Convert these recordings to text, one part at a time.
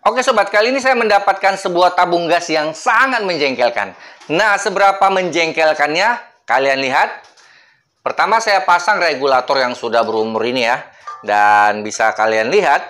Oke sobat, kali ini saya mendapatkan sebuah tabung gas yang sangat menjengkelkan. Nah, seberapa menjengkelkannya? Kalian lihat. Pertama saya pasang regulator yang sudah berumur ini ya. Dan bisa kalian lihat.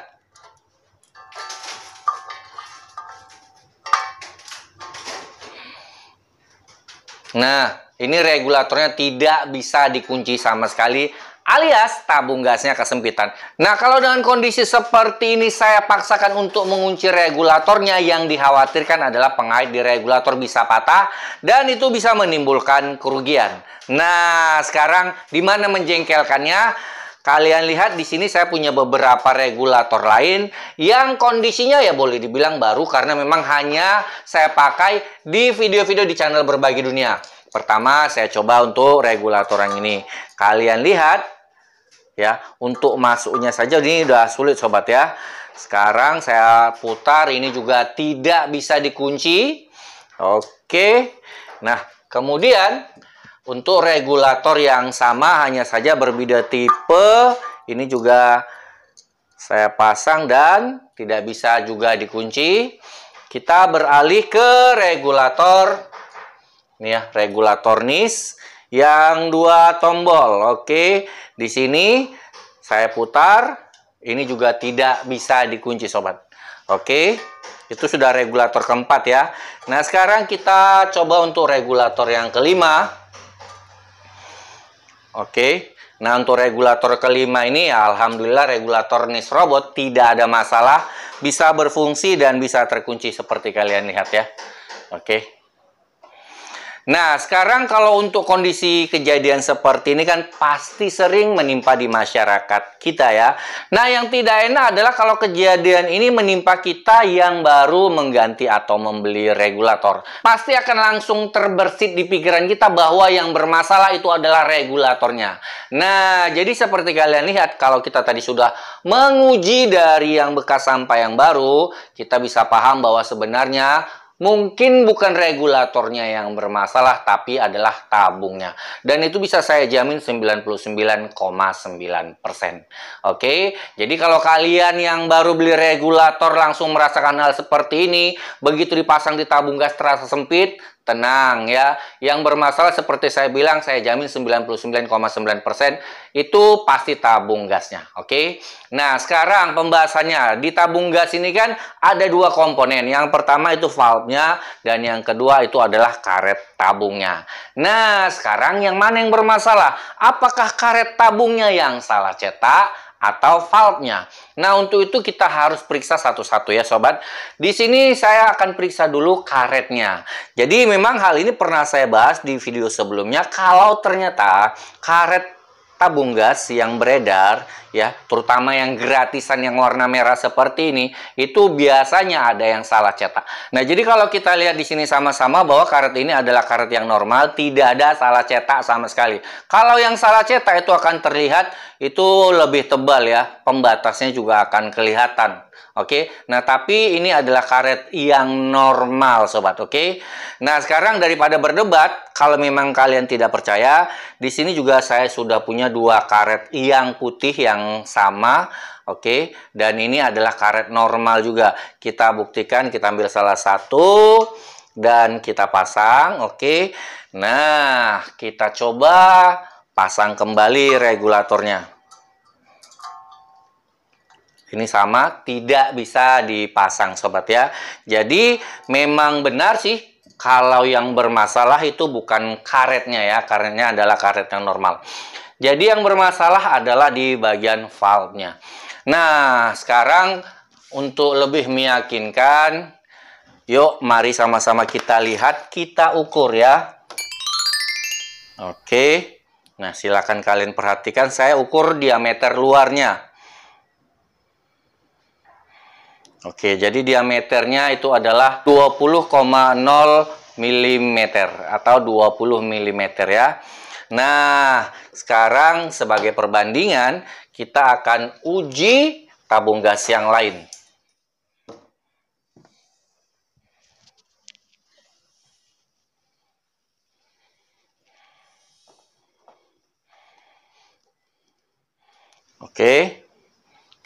Nah, ini regulatornya tidak bisa dikunci sama sekali alias tabung gasnya kesempitan. Nah, kalau dengan kondisi seperti ini saya paksakan untuk mengunci regulatornya yang dikhawatirkan adalah pengait di regulator bisa patah dan itu bisa menimbulkan kerugian. Nah, sekarang di mana menjengkelkannya? Kalian lihat di sini saya punya beberapa regulator lain yang kondisinya ya boleh dibilang baru karena memang hanya saya pakai di video-video di channel Berbagi Dunia. Pertama saya coba untuk regulator yang ini. Kalian lihat ya. Untuk masuknya saja ini udah sulit sobat ya. Sekarang saya putar ini juga tidak bisa dikunci. Oke. Nah, kemudian untuk regulator yang sama hanya saja berbeda tipe. Ini juga saya pasang dan tidak bisa juga dikunci. Kita beralih ke regulator nih ya, regulator NIS yang dua tombol. Oke, di sini saya putar. Ini juga tidak bisa dikunci, sobat. Oke, itu sudah regulator keempat ya. Nah, sekarang kita coba untuk regulator yang kelima. Oke, nah untuk regulator kelima ini, ya, alhamdulillah regulator NIS robot tidak ada masalah, bisa berfungsi dan bisa terkunci seperti kalian lihat ya. Oke. Nah, sekarang kalau untuk kondisi kejadian seperti ini kan pasti sering menimpa di masyarakat kita ya. Nah, yang tidak enak adalah kalau kejadian ini menimpa kita yang baru mengganti atau membeli regulator. Pasti akan langsung terbersit di pikiran kita bahwa yang bermasalah itu adalah regulatornya. Nah, jadi seperti kalian lihat kalau kita tadi sudah menguji dari yang bekas sampai yang baru, kita bisa paham bahwa sebenarnya Mungkin bukan regulatornya yang bermasalah, tapi adalah tabungnya. Dan itu bisa saya jamin 99,9%. Oke, jadi kalau kalian yang baru beli regulator langsung merasakan hal seperti ini, begitu dipasang di tabung gas terasa sempit, Tenang ya, yang bermasalah seperti saya bilang, saya jamin 99,9% itu pasti tabung gasnya, oke? Okay? Nah, sekarang pembahasannya, di tabung gas ini kan ada dua komponen. Yang pertama itu valve-nya, dan yang kedua itu adalah karet tabungnya. Nah, sekarang yang mana yang bermasalah? Apakah karet tabungnya yang salah cetak? atau valve-nya. Nah, untuk itu kita harus periksa satu-satu ya, sobat. Di sini saya akan periksa dulu karetnya. Jadi memang hal ini pernah saya bahas di video sebelumnya kalau ternyata karet tabung gas yang beredar ya, terutama yang gratisan yang warna merah seperti ini, itu biasanya ada yang salah cetak. Nah, jadi kalau kita lihat di sini sama-sama bahwa karet ini adalah karet yang normal, tidak ada salah cetak sama sekali. Kalau yang salah cetak itu akan terlihat itu lebih tebal ya, pembatasnya juga akan kelihatan. Oke. Okay? Nah, tapi ini adalah karet yang normal, sobat. Oke. Okay? Nah, sekarang daripada berdebat, kalau memang kalian tidak percaya, di sini juga saya sudah punya dua karet yang putih yang sama. Oke, okay? dan ini adalah karet normal juga. Kita buktikan, kita ambil salah satu dan kita pasang. Oke, okay? nah kita coba pasang kembali regulatornya. Ini sama, tidak bisa dipasang sobat ya. Jadi memang benar sih kalau yang bermasalah itu bukan karetnya ya, karetnya adalah karet yang normal. Jadi yang bermasalah adalah di bagian valve-nya. Nah, sekarang untuk lebih meyakinkan, yuk mari sama-sama kita lihat, kita ukur ya. Oke. Nah, silakan kalian perhatikan saya ukur diameter luarnya. Oke, jadi diameternya itu adalah 20,0 mm atau 20 mm ya. Nah, sekarang sebagai perbandingan kita akan uji tabung gas yang lain. Oke,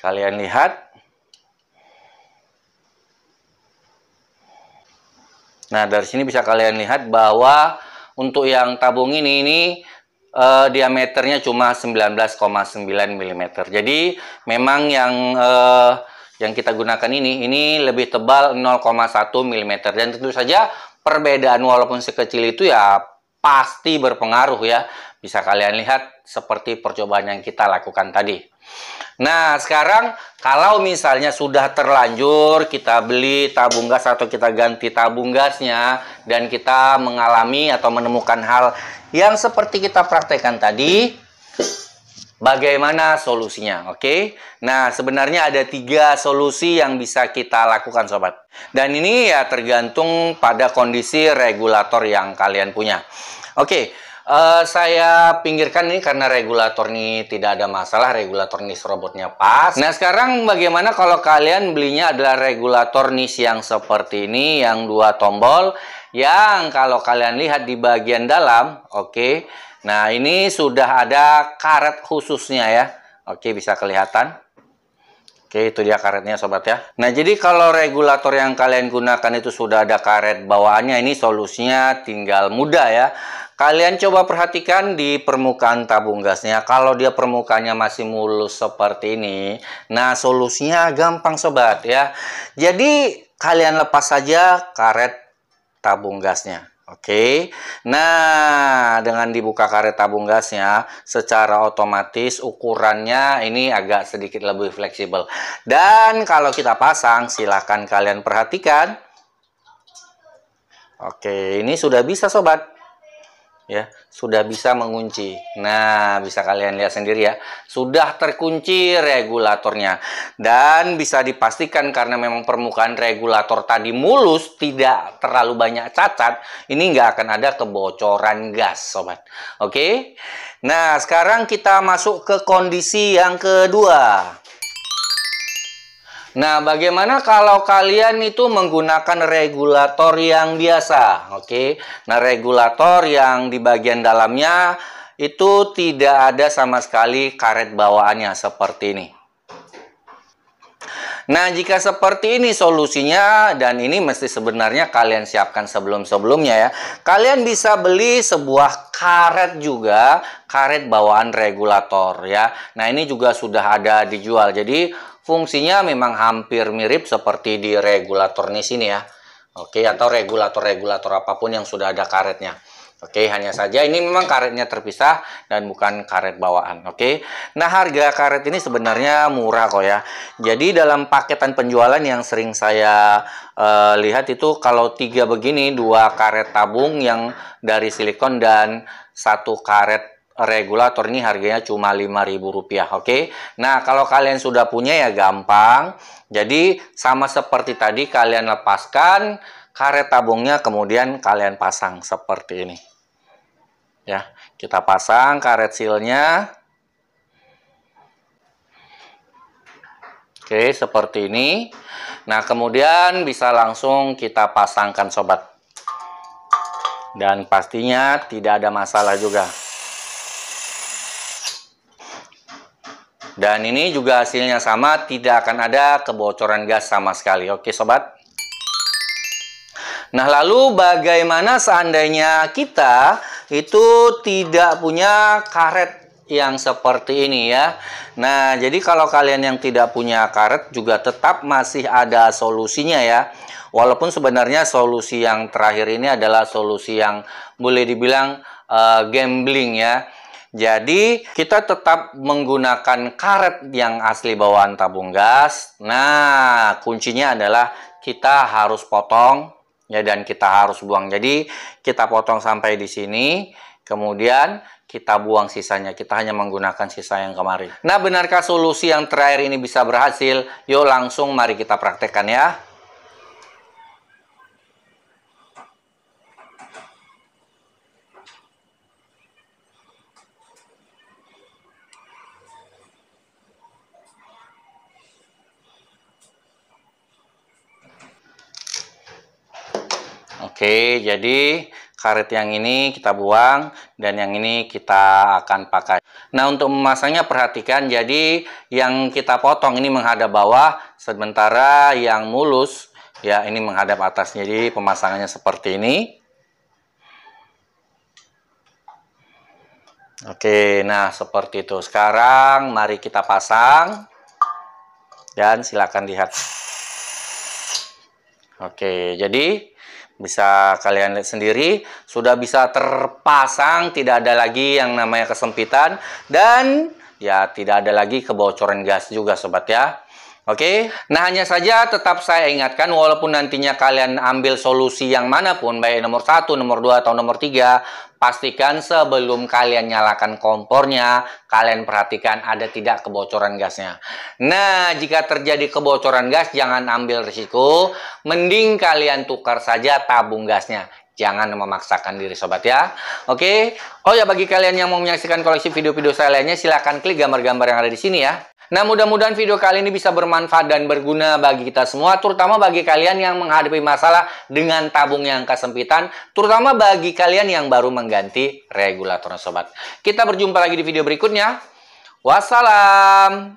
kalian lihat Nah, dari sini bisa kalian lihat bahwa untuk yang tabung ini ini eh, diameternya cuma 19,9 mm. Jadi memang yang eh, yang kita gunakan ini ini lebih tebal 0,1 mm dan tentu saja perbedaan walaupun sekecil itu ya pasti berpengaruh ya. Bisa kalian lihat seperti percobaan yang kita lakukan tadi. Nah, sekarang kalau misalnya sudah terlanjur kita beli tabung gas atau kita ganti tabung gasnya dan kita mengalami atau menemukan hal yang seperti kita praktekkan tadi, bagaimana solusinya, oke? Okay? Nah, sebenarnya ada tiga solusi yang bisa kita lakukan, Sobat. Dan ini ya tergantung pada kondisi regulator yang kalian punya. Oke, okay, Uh, saya pinggirkan ini karena regulator nih tidak ada masalah, regulator nis robotnya pas. Nah sekarang bagaimana kalau kalian belinya adalah regulator nis yang seperti ini, yang dua tombol, yang kalau kalian lihat di bagian dalam, oke, okay, nah ini sudah ada karet khususnya ya, oke okay, bisa kelihatan. Oke, itu dia karetnya sobat ya. Nah, jadi kalau regulator yang kalian gunakan itu sudah ada karet bawaannya, ini solusinya tinggal mudah ya. Kalian coba perhatikan di permukaan tabung gasnya. Kalau dia permukaannya masih mulus seperti ini, nah solusinya gampang sobat ya. Jadi kalian lepas saja karet tabung gasnya. Oke, okay. nah dengan dibuka karet tabung gasnya secara otomatis ukurannya ini agak sedikit lebih fleksibel. Dan kalau kita pasang, silahkan kalian perhatikan. Oke, okay. ini sudah bisa sobat ya sudah bisa mengunci. Nah, bisa kalian lihat sendiri ya, sudah terkunci regulatornya dan bisa dipastikan karena memang permukaan regulator tadi mulus, tidak terlalu banyak cacat, ini nggak akan ada kebocoran gas, sobat. Oke, nah sekarang kita masuk ke kondisi yang kedua. Nah, bagaimana kalau kalian itu menggunakan regulator yang biasa? Oke, okay? nah regulator yang di bagian dalamnya itu tidak ada sama sekali karet bawaannya seperti ini. Nah, jika seperti ini solusinya dan ini mesti sebenarnya kalian siapkan sebelum-sebelumnya ya. Kalian bisa beli sebuah karet juga, karet bawaan regulator ya. Nah, ini juga sudah ada dijual. Jadi Fungsinya memang hampir mirip seperti di regulator NIS ini ya. Oke, atau regulator-regulator apapun yang sudah ada karetnya. Oke, hanya saja ini memang karetnya terpisah dan bukan karet bawaan. Oke, nah harga karet ini sebenarnya murah kok ya. Jadi dalam paketan penjualan yang sering saya uh, lihat itu kalau tiga begini, dua karet tabung yang dari silikon dan satu karet regulator ini harganya cuma Rp5.000, oke? Okay? Nah, kalau kalian sudah punya ya gampang. Jadi, sama seperti tadi kalian lepaskan karet tabungnya kemudian kalian pasang seperti ini. Ya, kita pasang karet silnya. Oke, seperti ini. Nah, kemudian bisa langsung kita pasangkan sobat. Dan pastinya tidak ada masalah juga. Dan ini juga hasilnya sama, tidak akan ada kebocoran gas sama sekali. Oke sobat. Nah lalu bagaimana seandainya kita itu tidak punya karet yang seperti ini ya. Nah jadi kalau kalian yang tidak punya karet juga tetap masih ada solusinya ya. Walaupun sebenarnya solusi yang terakhir ini adalah solusi yang boleh dibilang uh, gambling ya jadi kita tetap menggunakan karet yang asli bawaan tabung gas. Nah, kuncinya adalah kita harus potong ya dan kita harus buang. Jadi kita potong sampai di sini, kemudian kita buang sisanya. Kita hanya menggunakan sisa yang kemarin. Nah, benarkah solusi yang terakhir ini bisa berhasil? Yuk langsung mari kita praktekkan ya. Oke, jadi karet yang ini kita buang dan yang ini kita akan pakai. Nah, untuk memasangnya perhatikan jadi yang kita potong ini menghadap bawah, sementara yang mulus ya ini menghadap atas. Jadi pemasangannya seperti ini. Oke, nah seperti itu. Sekarang mari kita pasang dan silakan lihat. Oke, jadi bisa kalian lihat sendiri sudah bisa terpasang tidak ada lagi yang namanya kesempitan dan ya tidak ada lagi kebocoran gas juga sobat ya Oke, okay? nah hanya saja tetap saya ingatkan walaupun nantinya kalian ambil solusi yang manapun, baik nomor satu, nomor 2, atau nomor 3, pastikan sebelum kalian nyalakan kompornya, kalian perhatikan ada tidak kebocoran gasnya. Nah, jika terjadi kebocoran gas, jangan ambil risiko, mending kalian tukar saja tabung gasnya. Jangan memaksakan diri sobat ya. Oke. Okay? Oh ya bagi kalian yang mau menyaksikan koleksi video-video saya lainnya silahkan klik gambar-gambar yang ada di sini ya. Nah, mudah-mudahan video kali ini bisa bermanfaat dan berguna bagi kita semua, terutama bagi kalian yang menghadapi masalah dengan tabung yang kesempitan, terutama bagi kalian yang baru mengganti regulator sobat. Kita berjumpa lagi di video berikutnya. Wassalam.